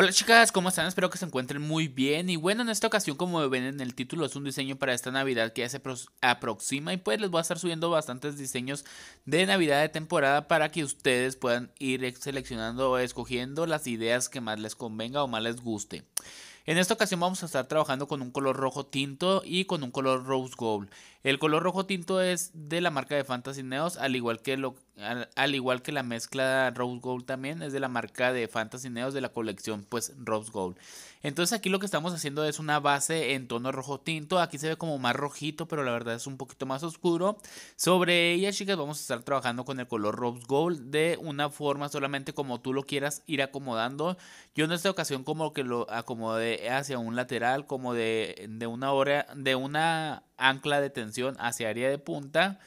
Hola chicas, ¿cómo están? Espero que se encuentren muy bien. Y bueno, en esta ocasión, como ven en el título, es un diseño para esta Navidad que ya se aproxima. Y pues les voy a estar subiendo bastantes diseños de Navidad de temporada para que ustedes puedan ir seleccionando o escogiendo las ideas que más les convenga o más les guste. En esta ocasión vamos a estar trabajando con un color rojo tinto y con un color rose gold. El color rojo tinto es de la marca de Fantasy Neos, al igual que, lo, al, igual que la mezcla Rose Gold también es de la marca de Fantasy Neos de la colección pues Rose Gold. Entonces aquí lo que estamos haciendo es una base en tono rojo tinto, aquí se ve como más rojito, pero la verdad es un poquito más oscuro. Sobre ella, chicas, vamos a estar trabajando con el color Rose Gold de una forma solamente como tú lo quieras ir acomodando. Yo en esta ocasión como que lo acomodé hacia un lateral, como de, de una hora, de una ancla de tensión hacia área de punta.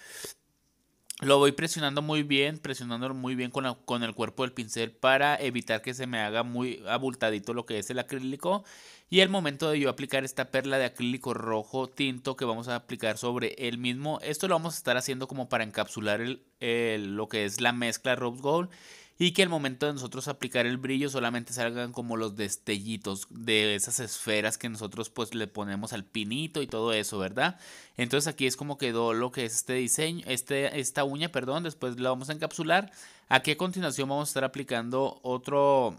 Lo voy presionando muy bien, presionando muy bien con, el cuerpo del pincel para evitar que se me haga muy abultadito lo que es el acrílico. Y el momento de yo aplicar esta perla de acrílico rojo tinto que vamos a aplicar sobre el mismo, esto lo vamos a estar haciendo como para encapsular lo que es la mezcla Rose Gold y que al momento de nosotros aplicar el brillo solamente salgan como los destellitos de esas esferas que nosotros pues le ponemos al pinito y todo eso, ¿verdad? Entonces aquí es como quedó lo que es este diseño, este, esta uña, perdón, después la vamos a encapsular. Aquí a continuación vamos a estar aplicando otro,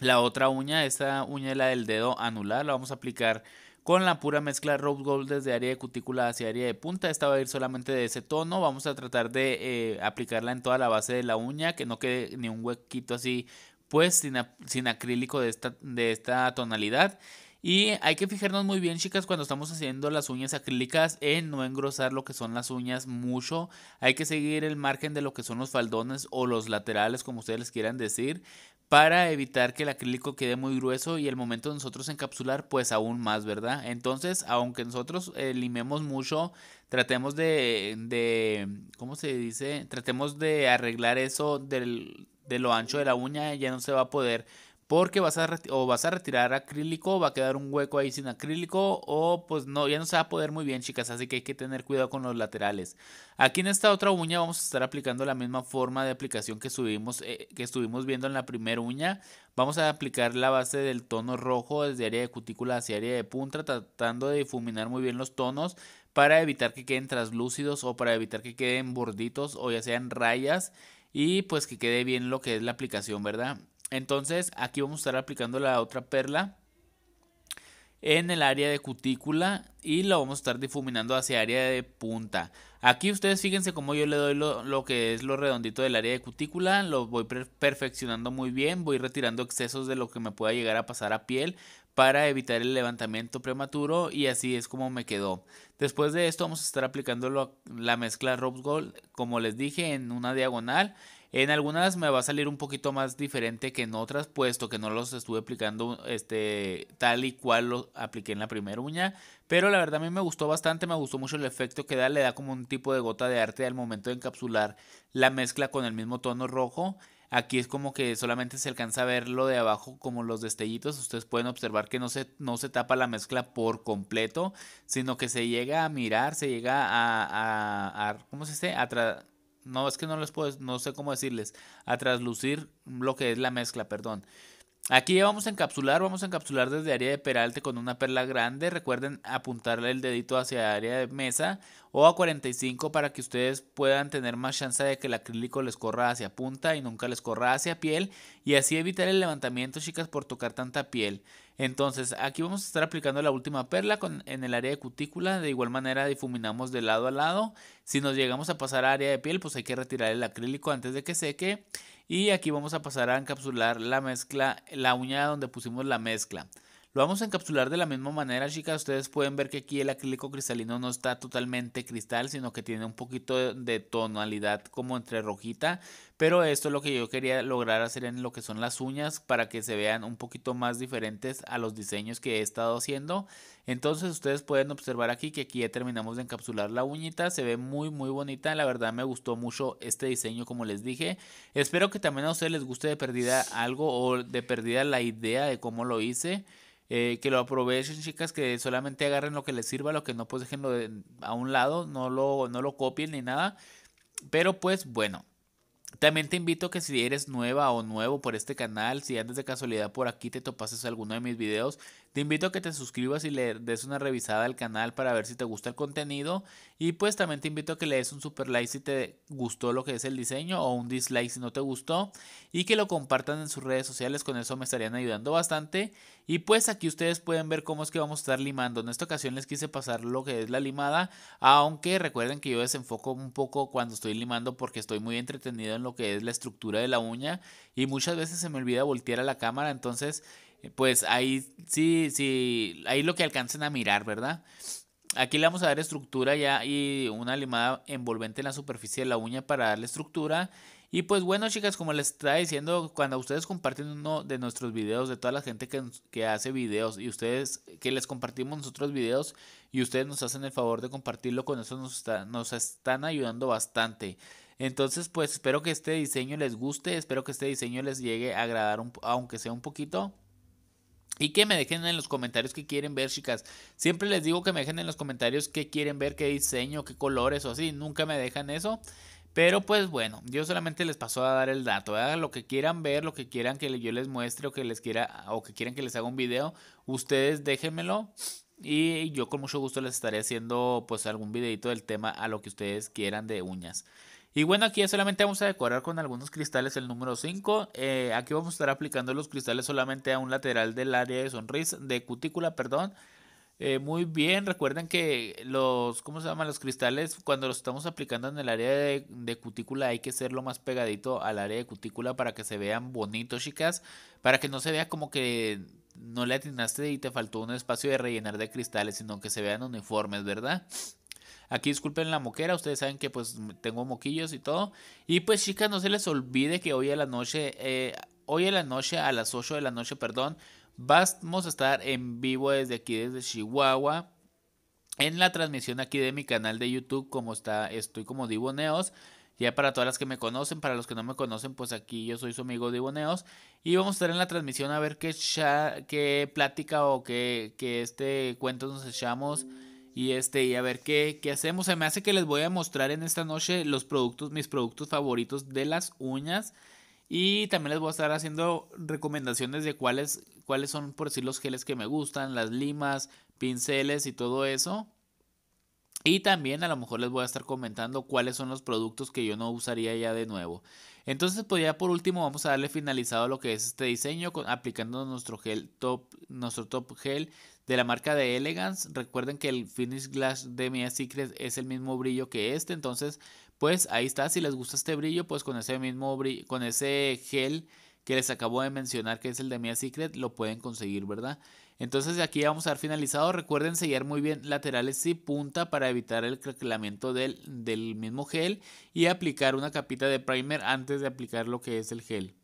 la otra uña, esta uña es la del dedo anular, la vamos a aplicar con la pura mezcla Rose Gold desde área de cutícula hacia área de punta. Esta va a ir solamente de ese tono. Vamos a tratar de eh, aplicarla en toda la base de la uña, que no quede ni un huequito así, pues sin, sin acrílico de esta, de esta tonalidad. Y hay que fijarnos muy bien, chicas, cuando estamos haciendo las uñas acrílicas, en no engrosar lo que son las uñas mucho. Hay que seguir el margen de lo que son los faldones o los laterales, como ustedes les quieran decir, para evitar que el acrílico quede muy grueso y el momento de nosotros encapsular pues aún más, ¿verdad? Entonces, aunque nosotros eh, limemos mucho, tratemos de, de, ¿cómo se dice? Tratemos de arreglar eso del, de lo ancho de la uña, ya no se va a poder porque vas a, o vas a retirar acrílico, va a quedar un hueco ahí sin acrílico o pues no, ya no se va a poder muy bien chicas, así que hay que tener cuidado con los laterales. Aquí en esta otra uña vamos a estar aplicando la misma forma de aplicación que, subimos, eh, que estuvimos viendo en la primera uña. Vamos a aplicar la base del tono rojo desde área de cutícula hacia área de punta, tratando de difuminar muy bien los tonos para evitar que queden translúcidos o para evitar que queden borditos o ya sean rayas y pues que quede bien lo que es la aplicación, ¿verdad? Entonces aquí vamos a estar aplicando la otra perla en el área de cutícula y lo vamos a estar difuminando hacia área de punta. Aquí ustedes fíjense cómo yo le doy lo, que es lo redondito del área de cutícula, lo voy perfeccionando muy bien, voy retirando excesos de lo que me pueda llegar a pasar a piel para evitar el levantamiento prematuro y así es como me quedó. Después de esto vamos a estar aplicando la mezcla Rose Gold, como les dije, en una diagonal en algunas me va a salir un poquito más diferente que en otras, puesto que no los estuve aplicando este, tal y cual lo apliqué en la primera uña. Pero la verdad a mí me gustó bastante, me gustó mucho el efecto que da, le da como un tipo de gota de arte al momento de encapsular la mezcla con el mismo tono rojo. Aquí es como que solamente se alcanza a ver lo de abajo como los destellitos. Ustedes pueden observar que no se, no se tapa la mezcla por completo, sino que se llega a mirar, se llega a... a, ¿Cómo se dice? A no es que no les puedo, no sé cómo decirles, a traslucir lo que es la mezcla, perdón. Aquí ya vamos a encapsular, vamos a encapsular desde área de peralte con una perla grande. Recuerden apuntarle el dedito hacia área de mesa o a 45 para que ustedes puedan tener más chance de que el acrílico les corra hacia punta y nunca les corra hacia piel y así evitar el levantamiento, chicas, por tocar tanta piel. Entonces, aquí vamos a estar aplicando la última perla en el área de cutícula. De igual manera difuminamos de lado a lado. Si nos llegamos a pasar a área de piel, pues hay que retirar el acrílico antes de que seque. Y aquí vamos a pasar a encapsular la mezcla, la uña donde pusimos la mezcla. Lo vamos a encapsular de la misma manera, chicas. Ustedes pueden ver que aquí el acrílico cristalino no está totalmente cristal, sino que tiene un poquito de tonalidad como entre rojita. Pero esto es lo que yo quería lograr hacer en lo que son las uñas para que se vean un poquito más diferentes a los diseños que he estado haciendo. Entonces ustedes pueden observar aquí que aquí ya terminamos de encapsular la uñita. Se ve muy muy bonita. La verdad me gustó mucho este diseño como les dije. Espero que también a ustedes les guste de perdida algo o de perdida la idea de cómo lo hice. Eh, que lo aprovechen, chicas, que solamente agarren lo que les sirva, lo que no, pues déjenlo a un lado, no lo, no lo copien ni nada. Pero pues bueno, también te invito que si eres nueva o nuevo por este canal, si antes de casualidad por aquí te topases alguno de mis videos, te invito a que te suscribas y le des una revisada al canal para ver si te gusta el contenido. Y pues también te invito a que le des un super like si te gustó lo que es el diseño o un dislike si no te gustó. Y que lo compartan en sus redes sociales, con eso me estarían ayudando bastante. Y pues aquí ustedes pueden ver cómo es que vamos a estar limando. En esta ocasión les quise pasar lo que es la limada, aunque recuerden que yo desenfoco un poco cuando estoy limando porque estoy muy entretenido en lo que es la estructura de la uña y muchas veces se me olvida voltear a la cámara. Entonces pues ahí sí, sí, ahí lo que alcancen a mirar, ¿verdad? Aquí le vamos a dar estructura ya y una limada envolvente en la superficie de la uña para darle estructura. Y pues bueno, chicas, como les estaba diciendo, cuando ustedes comparten uno de nuestros videos, de toda la gente que, hace videos y ustedes que les compartimos nosotros videos y ustedes nos hacen el favor de compartirlo, con eso nos, están ayudando bastante. Entonces, pues espero que este diseño les guste, espero que este diseño les llegue a agradar, aunque sea un poquito. Y que me dejen en los comentarios que quieren ver, chicas. Siempre les digo que me dejen en los comentarios qué quieren ver, qué diseño, qué colores o así. Nunca me dejan eso. Pero pues bueno, yo solamente les paso a dar el dato, lo que quieran ver, lo que quieran que yo les muestre o que les quiera o que quieran que les haga un video, ustedes déjenmelo y yo con mucho gusto les estaré haciendo pues algún videito del tema a lo que ustedes quieran de uñas. Y bueno, aquí solamente vamos a decorar con algunos cristales el número 5. Eh, aquí vamos a estar aplicando los cristales solamente a un lateral del área de sonrisa, de cutícula, perdón. Eh, muy bien, recuerden que los, ¿cómo se llaman? Los cristales cuando los estamos aplicando en el área de, de cutícula hay que ser lo más pegadito al área de cutícula para que se vean bonitos, chicas. Para que no se vea como que no le atinaste y te faltó un espacio de rellenar de cristales, sino que se vean uniformes, ¿verdad? Aquí disculpen la moquera, ustedes saben que pues tengo moquillos y todo. Y pues chicas, no se les olvide que hoy a la noche, eh, hoy a la noche, a las 8 de la noche, perdón, vamos a estar en vivo desde aquí, desde Chihuahua. En la transmisión aquí de mi canal de YouTube, como está, estoy como Diboneos. Ya para todas las que me conocen, para los que no me conocen, pues aquí yo soy su amigo Diboneos. Y vamos a estar en la transmisión a ver qué, qué plática o qué, qué este cuento nos echamos y este, y a ver qué, qué hacemos. Se me hace que les voy a mostrar en esta noche los productos, mis productos favoritos de las uñas. Y también les voy a estar haciendo recomendaciones de cuáles, cuáles son, por decir, los geles que me gustan, las limas, pinceles y todo eso. Y también a lo mejor les voy a estar comentando cuáles son los productos que yo no usaría ya de nuevo. Entonces pues ya por último vamos a darle finalizado lo que es este diseño con, aplicando nuestro gel top, nuestro top gel de la marca de Elegance. Recuerden que el Finish Glass de Mia Secret es el mismo brillo que este. Entonces pues ahí está, si les gusta este brillo pues con ese mismo brillo, con ese gel que les acabo de mencionar que es el de Mia Secret lo pueden conseguir, ¿verdad? Entonces de aquí vamos a dar finalizado. Recuerden sellar muy bien laterales y punta para evitar el craquelamiento del, del mismo gel y aplicar una capita de primer antes de aplicar lo que es el gel.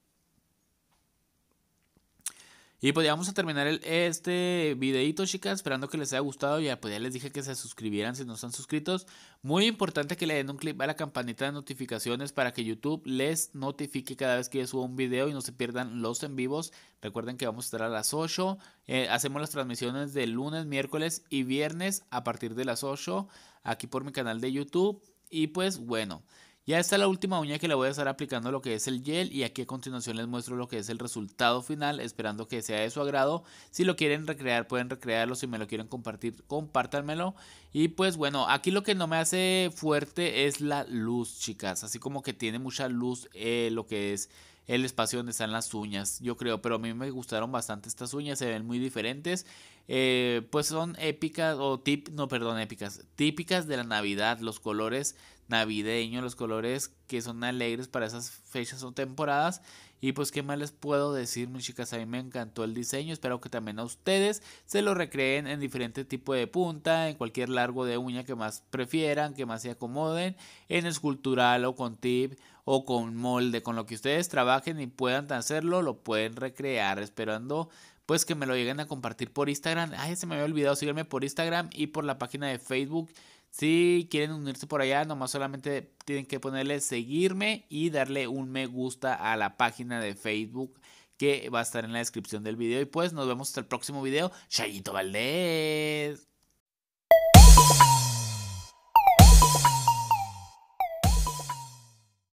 Y pues ya vamos a terminar el, este videito, chicas, esperando que les haya gustado. Ya, pues ya les dije que se suscribieran si no están suscritos. Muy importante que le den un clic a la campanita de notificaciones para que YouTube les notifique cada vez que yo suba un video y no se pierdan los en vivos. Recuerden que vamos a estar a las 8. Eh, hacemos las transmisiones de lunes, miércoles y viernes a partir de las 8 aquí por mi canal de YouTube. Y pues bueno. Ya está la última uña que le voy a estar aplicando lo que es el gel y aquí a continuación les muestro lo que es el resultado final esperando que sea de su agrado. Si lo quieren recrear pueden recrearlo, si me lo quieren compartir compártanmelo. Y pues bueno, aquí lo que no me hace fuerte es la luz chicas, así como que tiene mucha luz eh, lo que es el espacio donde están las uñas, yo creo, pero a mí me gustaron bastante estas uñas, se ven muy diferentes. Eh, pues son épicas, o no, perdón, épicas, típicas de la Navidad, los colores navideño, los colores que son alegres para esas fechas o temporadas. Y pues qué más les puedo decir, mis chicas, a mí me encantó el diseño, espero que también a ustedes se lo recreen en diferente tipo de punta, en cualquier largo de uña que más prefieran, que más se acomoden, en escultural o con tip o con molde, con lo que ustedes trabajen y puedan hacerlo, lo pueden recrear, esperando pues que me lo lleguen a compartir por Instagram. Ay, se me había olvidado, seguirme por Instagram y por la página de Facebook si quieren unirse por allá, nomás solamente tienen que ponerle seguirme y darle un me gusta a la página de Facebook que va a estar en la descripción del video. Y pues nos vemos hasta el próximo video. Chayito Valdés.